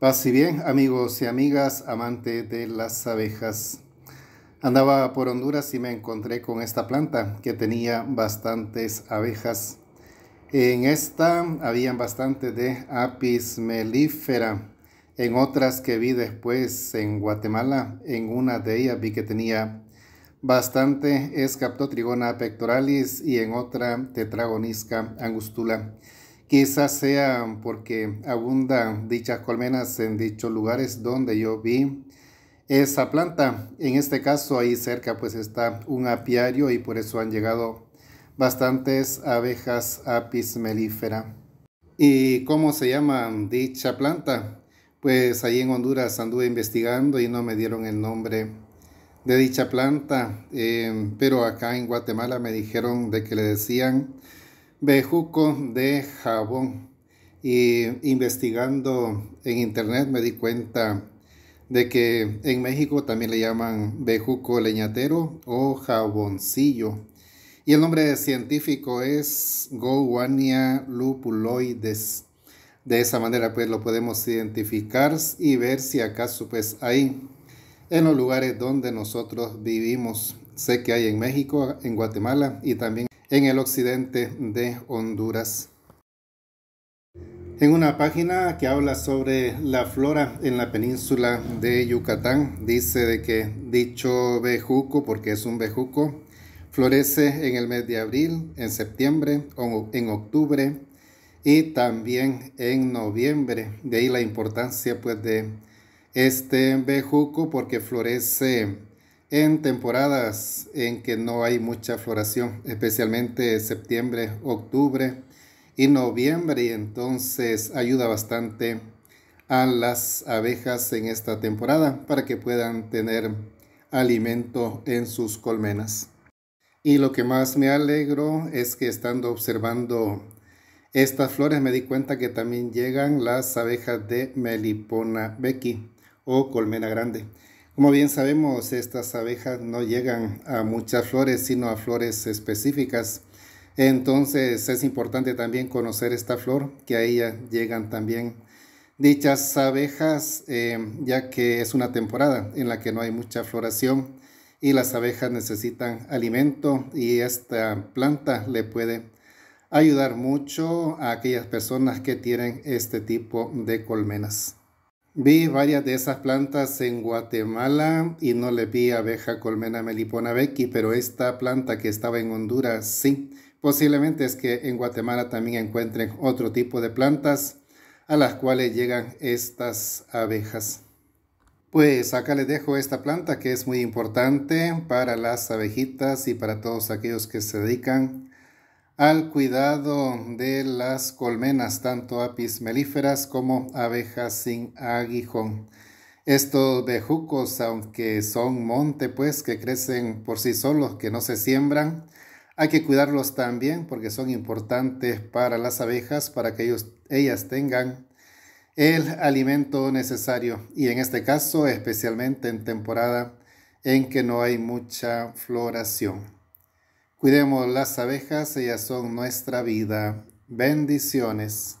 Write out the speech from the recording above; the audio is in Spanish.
Paz y bien, amigos y amigas, amante de las abejas. Andaba por Honduras y me encontré con esta planta que tenía bastantes abejas. En esta habían bastante de apis melífera. En otras que vi después en Guatemala, en una de ellas vi que tenía bastante escaptotrigona pectoralis y en otra tetragonisca angustula. Quizás sea porque abundan dichas colmenas en dichos lugares donde yo vi esa planta. En este caso ahí cerca pues está un apiario y por eso han llegado bastantes abejas apis melífera. ¿Y cómo se llama dicha planta? Pues ahí en Honduras anduve investigando y no me dieron el nombre de dicha planta, eh, pero acá en Guatemala me dijeron de que le decían bejuco de jabón. Y investigando en internet me di cuenta de que en México también le llaman bejuco leñatero o jaboncillo. Y el nombre científico es Gowania lupuloides. De esa manera pues lo podemos identificar y ver si acaso pues hay en los lugares donde nosotros vivimos. Sé que hay en México, en Guatemala y también en el occidente de Honduras. En una página que habla sobre la flora en la península de Yucatán, dice de que dicho bejuco, porque es un bejuco, florece en el mes de abril, en septiembre, en octubre y también en noviembre. De ahí la importancia pues de este bejuco porque florece en temporadas en que no hay mucha floración, especialmente septiembre, octubre y noviembre, y entonces ayuda bastante a las abejas en esta temporada para que puedan tener alimento en sus colmenas. Y lo que más me alegro es que estando observando estas flores me di cuenta que también llegan las abejas de Melipona Becky o colmena grande. Como bien sabemos, estas abejas no llegan a muchas flores, sino a flores específicas. Entonces es importante también conocer esta flor, que a ella llegan también dichas abejas, eh, ya que es una temporada en la que no hay mucha floración y las abejas necesitan alimento y esta planta le puede ayudar mucho a aquellas personas que tienen este tipo de colmenas. Vi varias de esas plantas en Guatemala y no le vi abeja colmena melipona becky, pero esta planta que estaba en Honduras sí. Posiblemente es que en Guatemala también encuentren otro tipo de plantas a las cuales llegan estas abejas. Pues acá les dejo esta planta que es muy importante para las abejitas y para todos aquellos que se dedican al cuidado de las colmenas, tanto apis melíferas como abejas sin aguijón. Estos bejucos, aunque son monte, pues que crecen por sí solos, que no se siembran, hay que cuidarlos también porque son importantes para las abejas, para que ellos, ellas tengan el alimento necesario. Y en este caso, especialmente en temporada en que no hay mucha floración. Cuidemos las abejas, ellas son nuestra vida. Bendiciones.